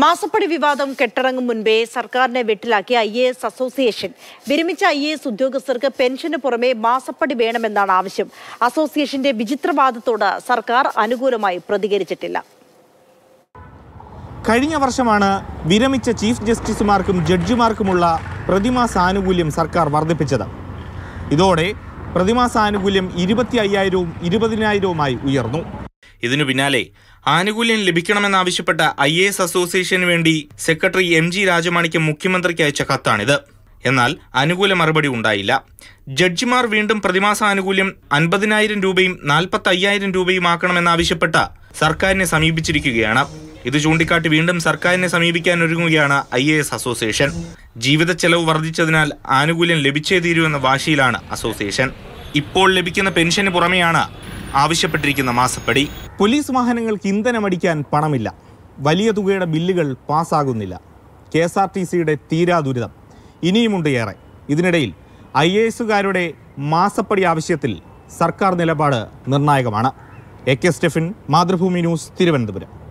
മാസപ്പടി വിവാദം കെട്ടിറങ്ങും മുൻപേ സർക്കാരിനെ വെട്ടിലാക്കിയ ഐ എ എസ് അസോസിയേഷൻ വിരമിച്ച ഐ എ എസ് ഉദ്യോഗസ്ഥർക്ക് പെൻഷന് പുറമെ മാസപ്പടി വേണമെന്നാണ് ആവശ്യം അസോസിയേഷന്റെ വിചിത്രവാദത്തോട് സർക്കാർ അനുകൂലമായി പ്രതികരിച്ചിട്ടില്ല കഴിഞ്ഞ വർഷമാണ് വിരമിച്ച ചീഫ് ജസ്റ്റിസുമാർക്കും ജഡ്ജിമാർക്കുമുള്ള പ്രതിമാസ ആനുകൂല്യം സർക്കാർ വർദ്ധിപ്പിച്ചത് ഇതോടെ പ്രതിമാസ ആനുകൂല്യം ഇരുപത്തി അയ്യായിരവും ഇരുപതിനായിരവുമായി ഉയർന്നു ഇതിനു പിന്നാലെ ആനുകൂല്യം ലഭിക്കണമെന്നാവശ്യപ്പെട്ട ഐ എ എസ് അസോസിയേഷന് വേണ്ടി സെക്രട്ടറി എം ജി രാജമാണിക്ക് മുഖ്യമന്ത്രിക്ക് അയച്ച കത്താണിത് എന്നാൽ അനുകൂല മറുപടി ഉണ്ടായില്ല ജഡ്ജിമാർ വീണ്ടും പ്രതിമാസ ആനുകൂല്യം അൻപതിനായിരം രൂപയും നാൽപ്പത്തി അയ്യായിരം രൂപയും ആക്കണമെന്നാവശ്യപ്പെട്ട സർക്കാരിനെ സമീപിച്ചിരിക്കുകയാണ് ഇത് ചൂണ്ടിക്കാട്ടി വീണ്ടും സർക്കാരിനെ സമീപിക്കാൻ ഒരുങ്ങുകയാണ് ഐ എ എസ് അസോസിയേഷൻ ജീവിത ചെലവ് വർദ്ധിച്ചതിനാൽ ആനുകൂല്യം ലഭിച്ചേ തീരൂ എന്ന വാശിയിലാണ് അസോസിയേഷൻ ഇപ്പോൾ ലഭിക്കുന്ന പെൻഷന് പുറമെയാണ് ആവശ്യപ്പെട്ടിരിക്കുന്ന മാസപ്പടി പോലീസ് വാഹനങ്ങൾക്ക് ഇന്ധനമടിക്കാൻ പണമില്ല വലിയ തുകയുടെ ബില്ലുകൾ പാസ്സാകുന്നില്ല കെ എസ് ആർ ടി സിയുടെ തീരാ ദുരിതം ഇനിയുമുണ്ട് ഏറെ ഇതിനിടയിൽ ഐ എ എസുകാരുടെ മാസപ്പടി ആവശ്യത്തിൽ സർക്കാർ നിലപാട് നിർണായകമാണ് A K Stefin Mathrubhumi news Thiruvananthapuram